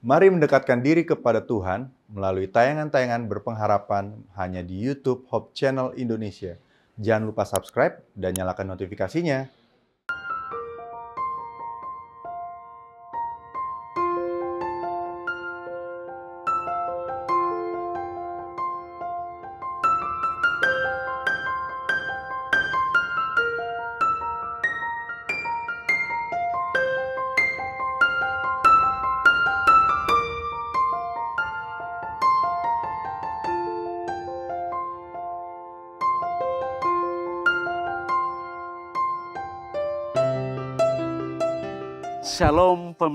Mari mendekatkan diri kepada Tuhan melalui tayangan-tayangan berpengharapan hanya di YouTube Hope Channel Indonesia. Jangan lupa subscribe dan nyalakan notifikasinya.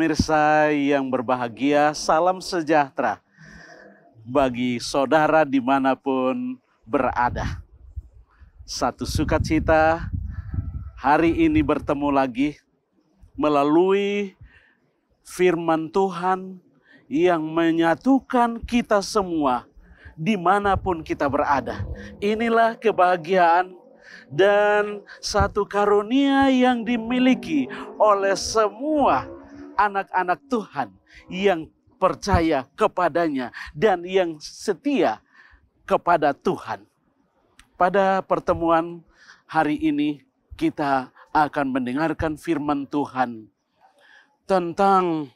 pemirsa yang berbahagia, salam sejahtera bagi saudara dimanapun berada. Satu sukacita hari ini bertemu lagi melalui firman Tuhan yang menyatukan kita semua dimanapun kita berada. Inilah kebahagiaan dan satu karunia yang dimiliki oleh semua anak-anak Tuhan yang percaya kepadanya dan yang setia kepada Tuhan. Pada pertemuan hari ini kita akan mendengarkan firman Tuhan tentang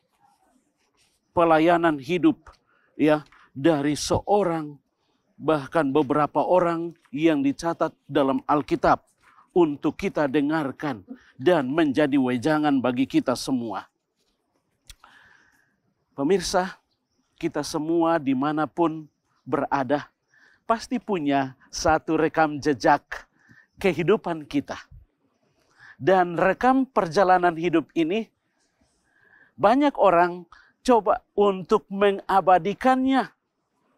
pelayanan hidup ya dari seorang bahkan beberapa orang yang dicatat dalam Alkitab untuk kita dengarkan dan menjadi wejangan bagi kita semua. Pemirsa, kita semua dimanapun berada, pasti punya satu rekam jejak kehidupan kita. Dan rekam perjalanan hidup ini, banyak orang coba untuk mengabadikannya.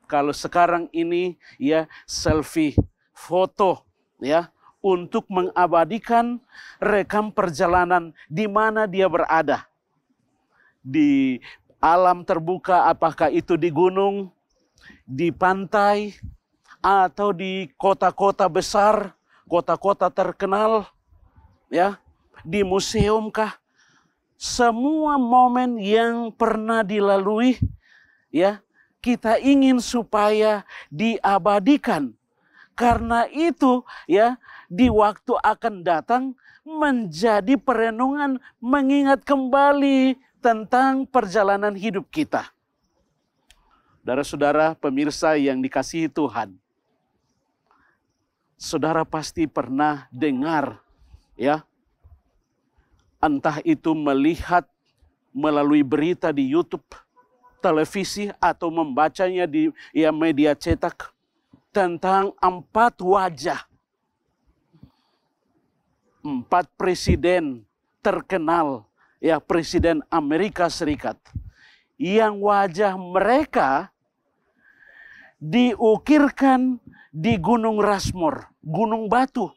Kalau sekarang ini ya selfie, foto ya untuk mengabadikan rekam perjalanan di mana dia berada. Di alam terbuka apakah itu di gunung, di pantai, atau di kota-kota besar, kota-kota terkenal, ya, di museum kah? Semua momen yang pernah dilalui, ya, kita ingin supaya diabadikan. Karena itu, ya, di waktu akan datang menjadi perenungan, mengingat kembali tentang perjalanan hidup kita. Saudara-saudara pemirsa yang dikasihi Tuhan. Saudara pasti pernah dengar ya. Entah itu melihat melalui berita di YouTube, televisi atau membacanya di ya media cetak tentang empat wajah empat presiden terkenal ya Presiden Amerika Serikat yang wajah mereka diukirkan di Gunung Rasmor, Gunung Batu.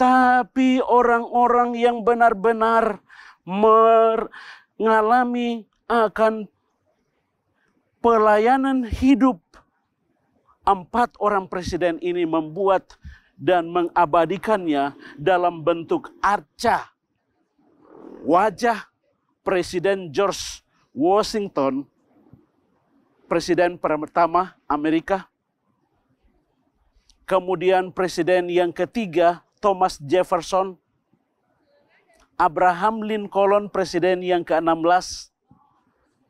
Tapi orang-orang yang benar-benar mengalami akan pelayanan hidup empat orang presiden ini membuat dan mengabadikannya dalam bentuk arca wajah Presiden George Washington, Presiden pertama Amerika, kemudian Presiden yang ketiga Thomas Jefferson, Abraham Lincoln Presiden yang ke-16,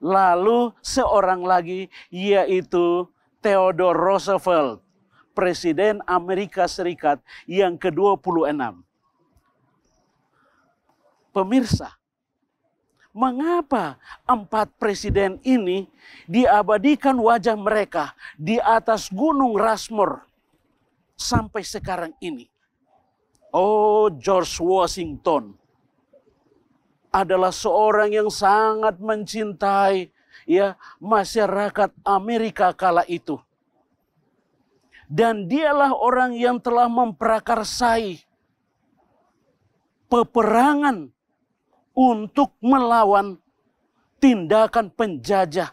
lalu seorang lagi yaitu Theodore Roosevelt, Presiden Amerika Serikat yang ke-26. Pemirsa, mengapa empat presiden ini diabadikan wajah mereka di atas Gunung Rasmur sampai sekarang ini? Oh, George Washington adalah seorang yang sangat mencintai ya masyarakat Amerika kala itu. Dan dialah orang yang telah memprakarsai peperangan untuk melawan tindakan penjajah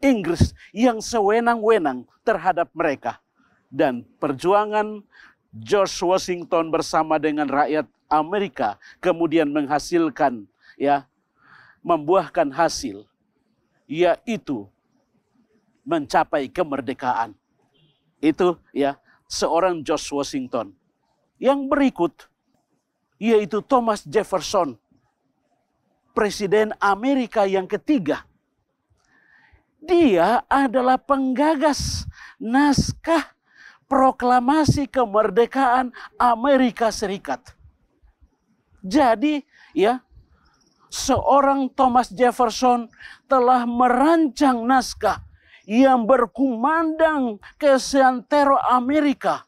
Inggris yang sewenang-wenang terhadap mereka. Dan perjuangan George Washington bersama dengan rakyat Amerika kemudian menghasilkan ya membuahkan hasil yaitu mencapai kemerdekaan. Itu ya seorang George Washington. Yang berikut yaitu Thomas Jefferson Presiden Amerika yang ketiga. Dia adalah penggagas naskah proklamasi kemerdekaan Amerika Serikat. Jadi, ya, seorang Thomas Jefferson telah merancang naskah yang berkumandang ke seantero Amerika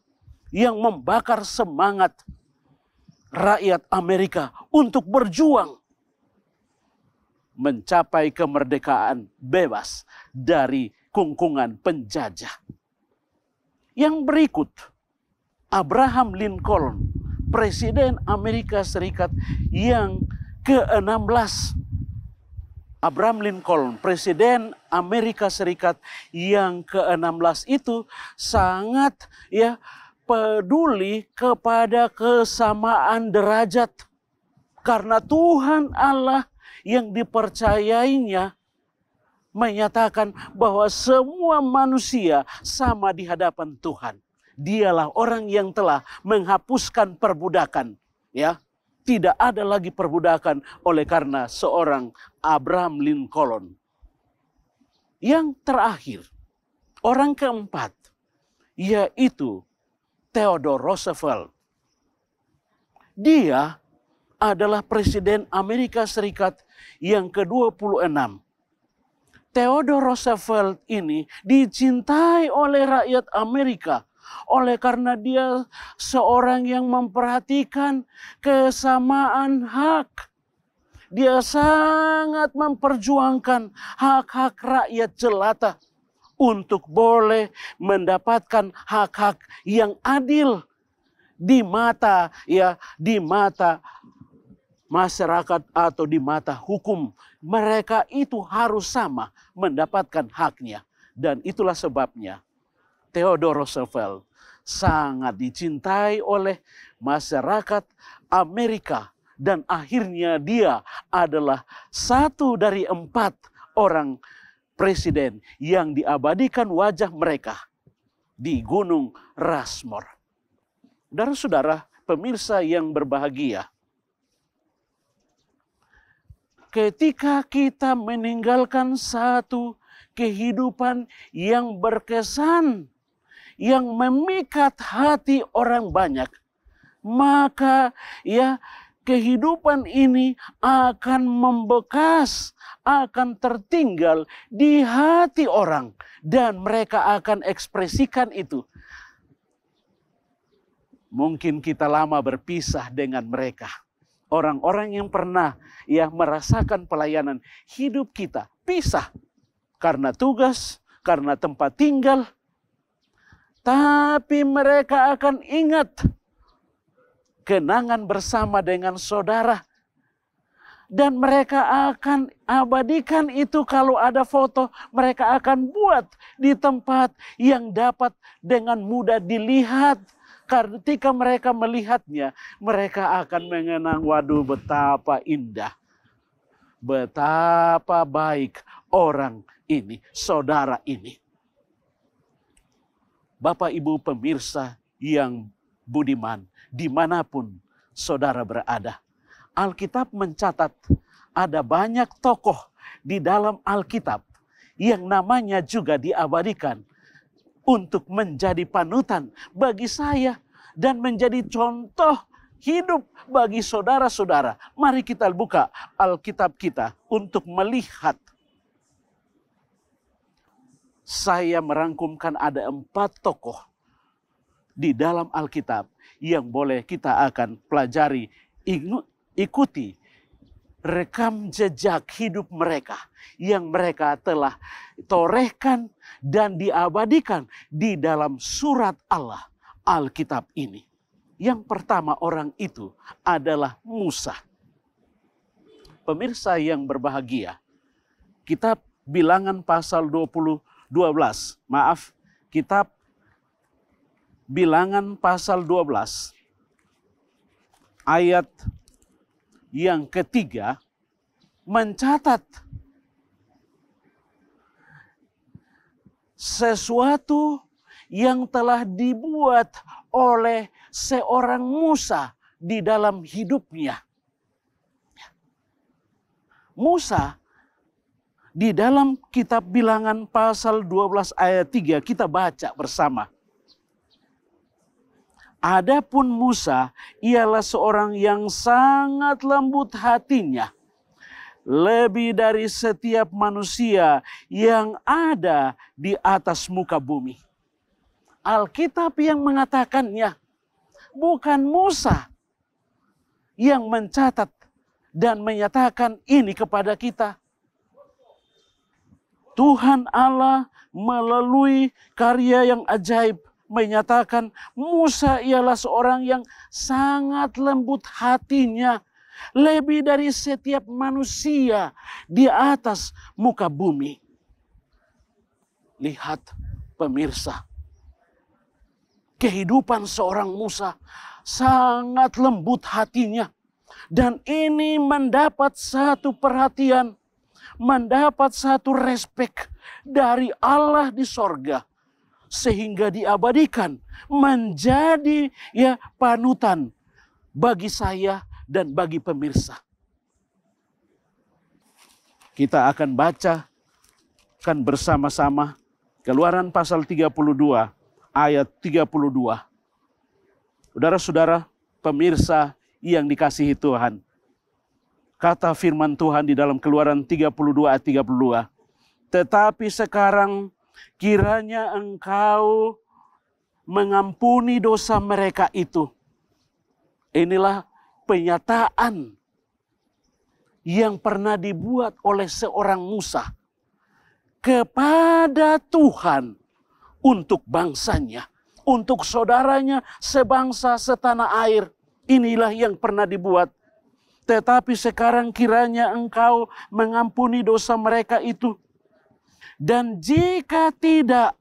yang membakar semangat rakyat Amerika untuk berjuang mencapai kemerdekaan bebas dari kungkungan penjajah. Yang berikut, Abraham Lincoln, Presiden Amerika Serikat yang ke-16. Abraham Lincoln, Presiden Amerika Serikat yang ke-16 itu sangat ya peduli kepada kesamaan derajat. Karena Tuhan Allah yang dipercayainya menyatakan bahwa semua manusia sama di hadapan Tuhan. Dialah orang yang telah menghapuskan perbudakan, ya. Tidak ada lagi perbudakan oleh karena seorang Abraham Lincoln. Yang terakhir, orang keempat yaitu Theodore Roosevelt. Dia adalah Presiden Amerika Serikat yang ke-26. Theodore Roosevelt ini dicintai oleh rakyat Amerika oleh karena dia seorang yang memperhatikan kesamaan hak. Dia sangat memperjuangkan hak-hak rakyat jelata untuk boleh mendapatkan hak-hak yang adil di mata ya di mata masyarakat atau di mata hukum, mereka itu harus sama mendapatkan haknya. Dan itulah sebabnya Theodore Roosevelt sangat dicintai oleh masyarakat Amerika dan akhirnya dia adalah satu dari empat orang presiden yang diabadikan wajah mereka di Gunung Rasmor. Saudara-saudara, pemirsa yang berbahagia, ketika kita meninggalkan satu kehidupan yang berkesan, yang memikat hati orang banyak, maka ya kehidupan ini akan membekas, akan tertinggal di hati orang dan mereka akan ekspresikan itu. Mungkin kita lama berpisah dengan mereka orang-orang yang pernah ya merasakan pelayanan hidup kita pisah karena tugas, karena tempat tinggal. Tapi mereka akan ingat kenangan bersama dengan saudara. Dan mereka akan abadikan itu kalau ada foto. Mereka akan buat di tempat yang dapat dengan mudah dilihat ketika mereka melihatnya, mereka akan mengenang, waduh betapa indah, betapa baik orang ini, saudara ini. Bapak Ibu pemirsa yang budiman, dimanapun saudara berada. Alkitab mencatat ada banyak tokoh di dalam Alkitab yang namanya juga diabadikan untuk menjadi panutan bagi saya dan menjadi contoh hidup bagi saudara-saudara. Mari kita buka Alkitab kita untuk melihat. Saya merangkumkan ada empat tokoh di dalam Alkitab yang boleh kita akan pelajari, ikuti rekam jejak hidup mereka yang mereka telah torehkan dan diabadikan di dalam surat Allah Alkitab ini. Yang pertama orang itu adalah Musa. Pemirsa yang berbahagia, kitab bilangan pasal 20, 12, maaf, kitab bilangan pasal 12, ayat yang ketiga, mencatat sesuatu yang telah dibuat oleh seorang Musa di dalam hidupnya. Musa di dalam kitab bilangan pasal 12 ayat 3 kita baca bersama. Adapun Musa ialah seorang yang sangat lembut hatinya. Lebih dari setiap manusia yang ada di atas muka bumi. Alkitab yang mengatakannya bukan Musa yang mencatat dan menyatakan ini kepada kita. Tuhan Allah melalui karya yang ajaib menyatakan Musa ialah seorang yang sangat lembut hatinya lebih dari setiap manusia di atas muka bumi. Lihat pemirsa, kehidupan seorang Musa sangat lembut hatinya. Dan ini mendapat satu perhatian, mendapat satu respek dari Allah di sorga sehingga diabadikan menjadi ya panutan bagi saya dan bagi pemirsa. Kita akan baca kan bersama-sama Keluaran pasal 32 ayat 32. Saudara-saudara, pemirsa yang dikasihi Tuhan. Kata firman Tuhan di dalam Keluaran 32 ayat 32. Tetapi sekarang kiranya engkau mengampuni dosa mereka itu. Inilah penyataan yang pernah dibuat oleh seorang Musa kepada Tuhan untuk bangsanya, untuk saudaranya sebangsa setanah air. Inilah yang pernah dibuat. Tetapi sekarang kiranya engkau mengampuni dosa mereka itu dan jika tidak,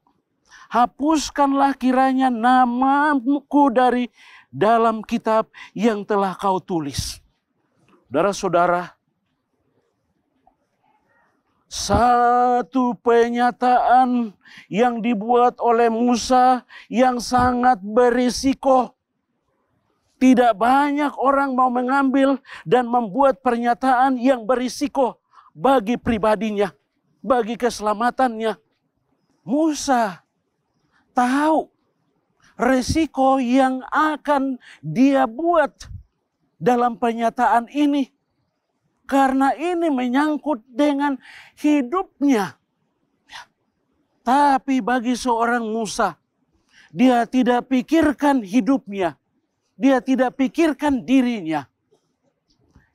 hapuskanlah kiranya namaku dari dalam kitab yang telah kau tulis. Saudara-saudara, satu penyataan yang dibuat oleh Musa yang sangat berisiko. Tidak banyak orang mau mengambil dan membuat pernyataan yang berisiko bagi pribadinya bagi keselamatannya. Musa tahu resiko yang akan dia buat dalam pernyataan ini. Karena ini menyangkut dengan hidupnya. Tapi bagi seorang Musa, dia tidak pikirkan hidupnya. Dia tidak pikirkan dirinya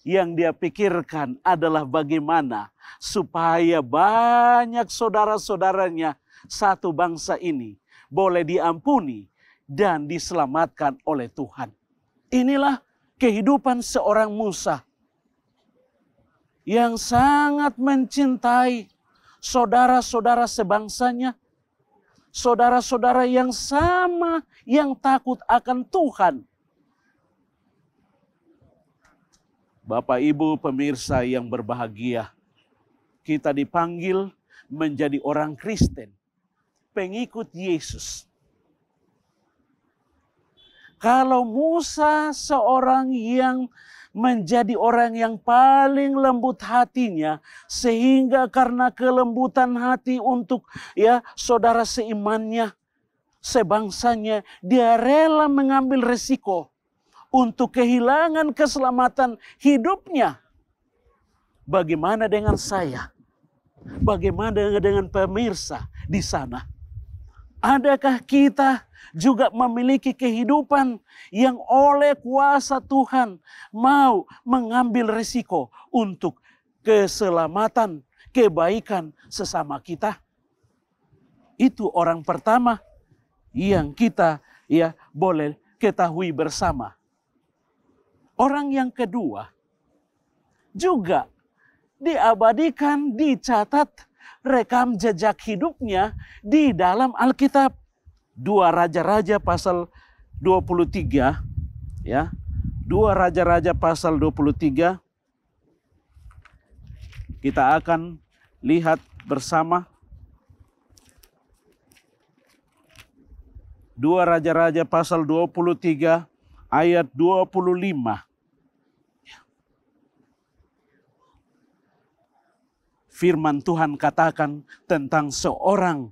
yang dia pikirkan adalah bagaimana supaya banyak saudara-saudaranya satu bangsa ini boleh diampuni dan diselamatkan oleh Tuhan. Inilah kehidupan seorang Musa yang sangat mencintai saudara-saudara sebangsanya, saudara-saudara yang sama yang takut akan Tuhan Bapak Ibu pemirsa yang berbahagia, kita dipanggil menjadi orang Kristen, pengikut Yesus. Kalau Musa seorang yang menjadi orang yang paling lembut hatinya sehingga karena kelembutan hati untuk ya saudara seimannya, sebangsanya dia rela mengambil resiko untuk kehilangan keselamatan hidupnya. Bagaimana dengan saya? Bagaimana dengan pemirsa di sana? Adakah kita juga memiliki kehidupan yang oleh kuasa Tuhan mau mengambil resiko untuk keselamatan, kebaikan sesama kita? Itu orang pertama yang kita ya boleh ketahui bersama Orang yang kedua juga diabadikan, dicatat rekam jejak hidupnya di dalam Alkitab. Dua Raja-Raja pasal 23 ya. Dua Raja-Raja pasal 23 kita akan lihat bersama Dua Raja-Raja pasal 23 ayat 25. Firman Tuhan katakan tentang seorang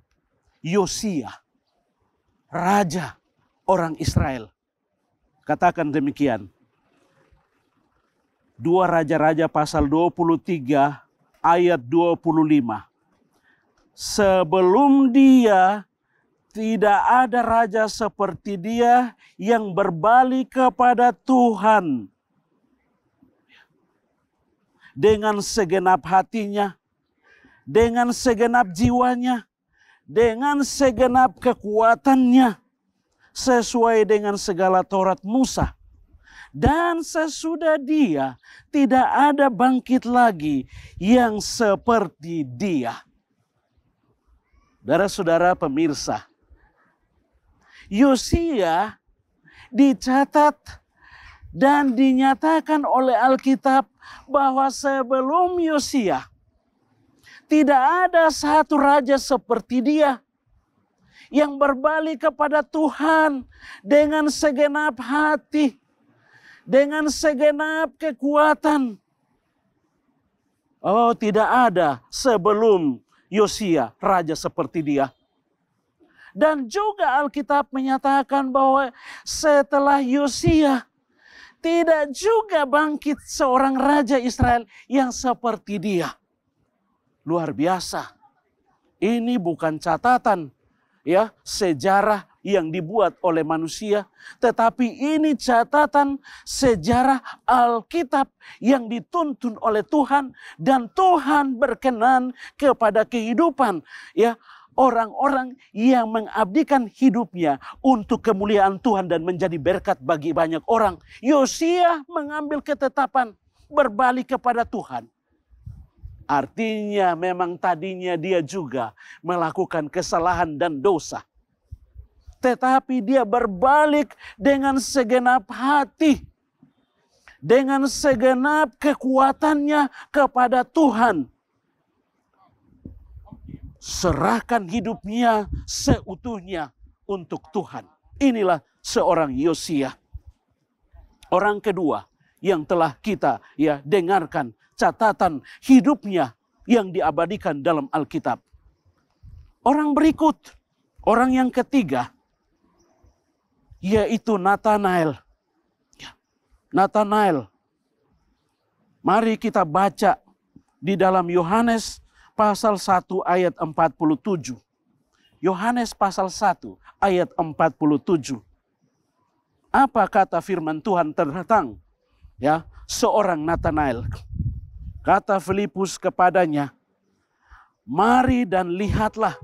Yosia, raja orang Israel. Katakan demikian. Dua Raja-Raja pasal 23 ayat 25. Sebelum dia tidak ada raja seperti dia yang berbalik kepada Tuhan dengan segenap hatinya, dengan segenap jiwanya, dengan segenap kekuatannya, sesuai dengan segala Taurat Musa. Dan sesudah dia tidak ada bangkit lagi yang seperti dia. Saudara-saudara pemirsa, Yosia dicatat dan dinyatakan oleh Alkitab bahwa sebelum Yosia tidak ada satu raja seperti dia yang berbalik kepada Tuhan dengan segenap hati, dengan segenap kekuatan. Oh, tidak ada sebelum Yosia raja seperti dia. Dan juga Alkitab menyatakan bahwa setelah Yosia tidak juga bangkit seorang raja Israel yang seperti dia. Luar biasa. Ini bukan catatan ya sejarah yang dibuat oleh manusia, tetapi ini catatan sejarah Alkitab yang dituntun oleh Tuhan dan Tuhan berkenan kepada kehidupan ya orang-orang yang mengabdikan hidupnya untuk kemuliaan Tuhan dan menjadi berkat bagi banyak orang. Yosia mengambil ketetapan berbalik kepada Tuhan. Artinya memang tadinya dia juga melakukan kesalahan dan dosa. Tetapi dia berbalik dengan segenap hati. Dengan segenap kekuatannya kepada Tuhan serahkan hidupnya seutuhnya untuk Tuhan. Inilah seorang Yosia. Orang kedua yang telah kita ya dengarkan catatan hidupnya yang diabadikan dalam Alkitab. Orang berikut, orang yang ketiga yaitu Nathanael. Ya, Nathanael. Mari kita baca di dalam Yohanes pasal 1 ayat 47. Yohanes pasal 1 ayat 47. Apa kata firman Tuhan tentang ya seorang Nathanael? Kata Filipus kepadanya, "Mari dan lihatlah."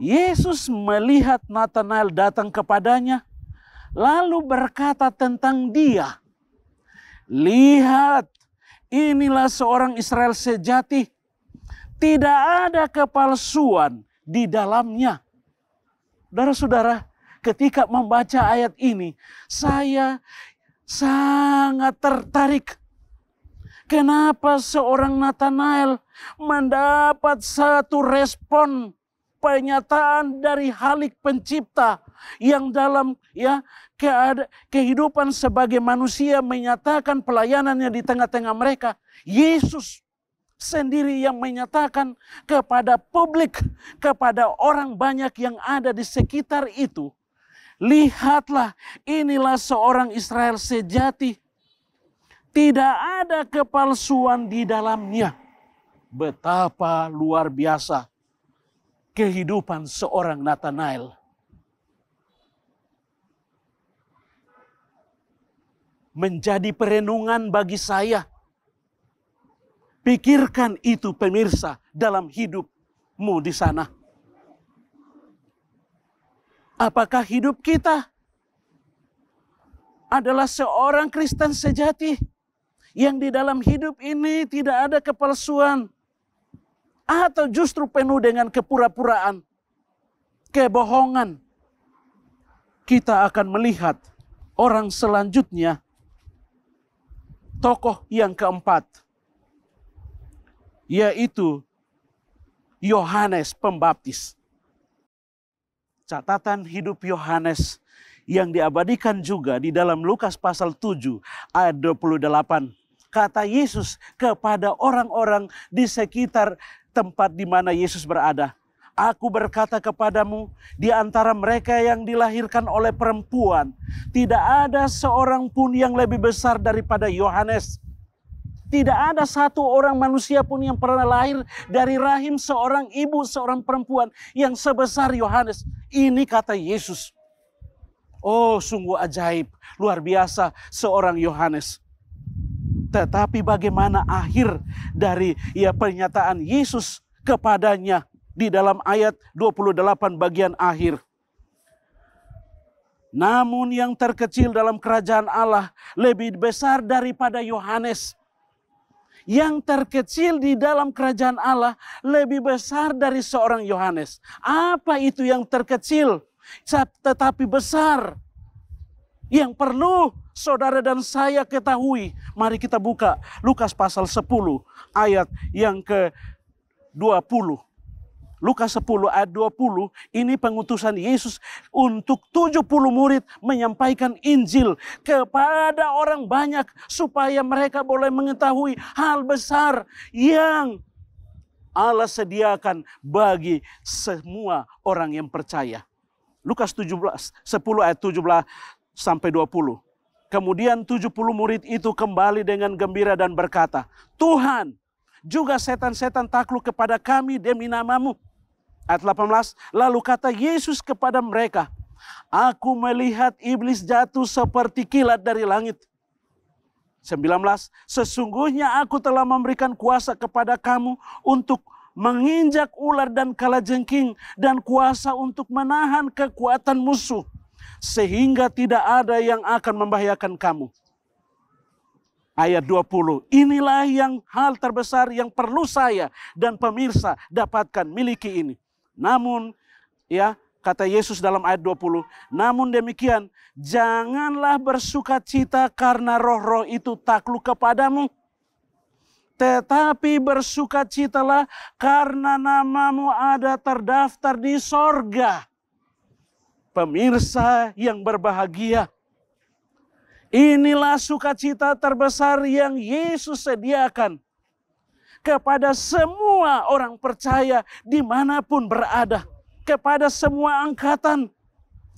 Yesus melihat Nathanael datang kepadanya, lalu berkata tentang dia, "Lihat, inilah seorang Israel sejati tidak ada kepalsuan di dalamnya. Saudara-saudara, ketika membaca ayat ini, saya sangat tertarik. Kenapa seorang Nathanael mendapat satu respon pernyataan dari Halik Pencipta yang dalam ya kehidupan sebagai manusia menyatakan pelayanannya di tengah-tengah mereka. Yesus sendiri yang menyatakan kepada publik, kepada orang banyak yang ada di sekitar itu. Lihatlah, inilah seorang Israel sejati. Tidak ada kepalsuan di dalamnya. Betapa luar biasa kehidupan seorang Nathanael. Menjadi perenungan bagi saya Pikirkan itu pemirsa dalam hidupmu di sana. Apakah hidup kita adalah seorang Kristen sejati yang di dalam hidup ini tidak ada kepalsuan atau justru penuh dengan kepura-puraan, kebohongan. Kita akan melihat orang selanjutnya tokoh yang keempat yaitu e Yohanes Pembaptis. Catatan hidup Yohanes yang diabadikan juga di dalam Lukas pasal 7 ayat 28. Kata Yesus kepada orang-orang di sekitar tempat di mana Yesus berada. Aku berkata kepadamu, di antara mereka yang dilahirkan oleh perempuan, tidak ada seorang pun yang lebih besar daripada Yohanes. Tidak ada satu orang manusia pun yang pernah lahir dari rahim seorang ibu, seorang perempuan yang sebesar Yohanes. Ini kata Yesus. Oh, sungguh ajaib, luar biasa seorang Yohanes. Tetapi bagaimana akhir dari ya pernyataan Yesus kepadanya di dalam ayat 28 bagian akhir. Namun yang terkecil dalam kerajaan Allah lebih besar daripada Yohanes yang terkecil di dalam kerajaan Allah lebih besar dari seorang Yohanes. Apa itu yang terkecil tetapi besar? Yang perlu saudara dan saya ketahui. Mari kita buka Lukas pasal 10 ayat yang ke 20. Lukas 10 ayat 20 ini pengutusan Yesus untuk 70 murid menyampaikan Injil kepada orang banyak supaya mereka boleh mengetahui hal besar yang Allah sediakan bagi semua orang yang percaya. Lukas 17 10 ayat 17 sampai 20. Kemudian 70 murid itu kembali dengan gembira dan berkata, "Tuhan, juga setan-setan takluk kepada kami demi namamu. Ayat 18, lalu kata Yesus kepada mereka, Aku melihat iblis jatuh seperti kilat dari langit. 19, sesungguhnya aku telah memberikan kuasa kepada kamu untuk menginjak ular dan kalajengking dan kuasa untuk menahan kekuatan musuh sehingga tidak ada yang akan membahayakan kamu ayat 20. Inilah yang hal terbesar yang perlu saya dan pemirsa dapatkan miliki ini. Namun ya kata Yesus dalam ayat 20. Namun demikian janganlah bersuka cita karena roh-roh itu takluk kepadamu. Tetapi bersuka bersukacitalah karena namamu ada terdaftar di sorga. Pemirsa yang berbahagia, Inilah sukacita terbesar yang Yesus sediakan kepada semua orang percaya dimanapun berada, kepada semua angkatan,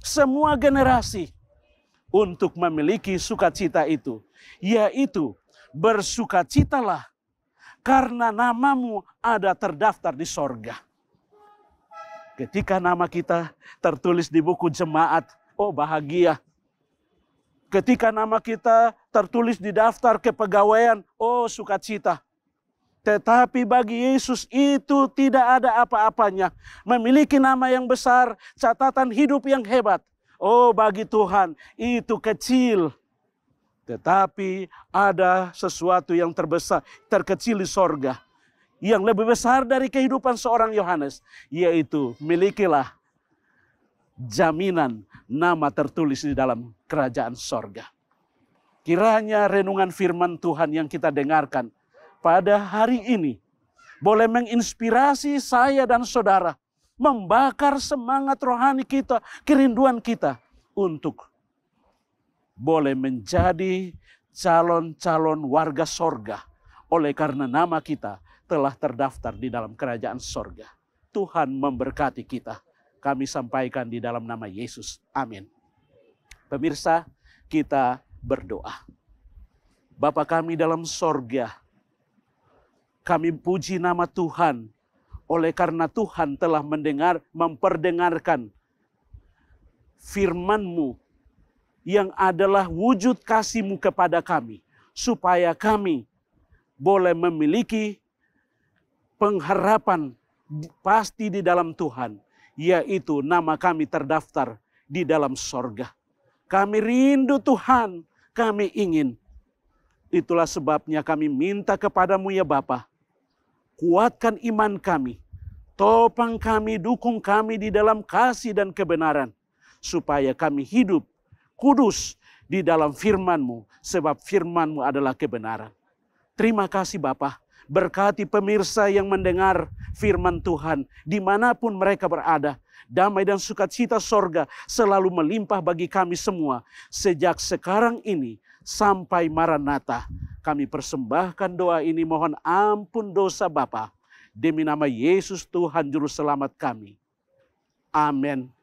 semua generasi, untuk memiliki sukacita itu, yaitu bersukacitalah karena namamu ada terdaftar di sorga. Ketika nama kita tertulis di buku jemaat, oh bahagia, Ketika nama kita tertulis di daftar kepegawaian, oh sukacita. Tetapi bagi Yesus itu tidak ada apa-apanya. Memiliki nama yang besar, catatan hidup yang hebat. Oh bagi Tuhan itu kecil. Tetapi ada sesuatu yang terbesar, terkecil di sorga. Yang lebih besar dari kehidupan seorang Yohanes. Yaitu milikilah jaminan nama tertulis di dalam kerajaan sorga. Kiranya renungan firman Tuhan yang kita dengarkan pada hari ini boleh menginspirasi saya dan saudara, membakar semangat rohani kita, kerinduan kita untuk boleh menjadi calon-calon warga sorga oleh karena nama kita telah terdaftar di dalam kerajaan sorga. Tuhan memberkati kita kami sampaikan di dalam nama Yesus. Amin. Pemirsa, kita berdoa. Bapa kami dalam sorga, kami puji nama Tuhan oleh karena Tuhan telah mendengar, memperdengarkan firman-Mu yang adalah wujud kasih-Mu kepada kami. Supaya kami boleh memiliki pengharapan pasti di dalam Tuhan yaitu nama kami terdaftar di dalam sorga. Kami rindu Tuhan, kami ingin. Itulah sebabnya kami minta kepadamu ya Bapa, kuatkan iman kami, topang kami, dukung kami di dalam kasih dan kebenaran, supaya kami hidup kudus di dalam FirmanMu sebab FirmanMu adalah kebenaran. Terima kasih Bapak, berkati pemirsa yang mendengar firman Tuhan. Dimanapun mereka berada, damai dan sukacita sorga selalu melimpah bagi kami semua. Sejak sekarang ini sampai Maranatha, kami persembahkan doa ini mohon ampun dosa Bapa. Demi nama Yesus Tuhan Juru Selamat kami. Amin.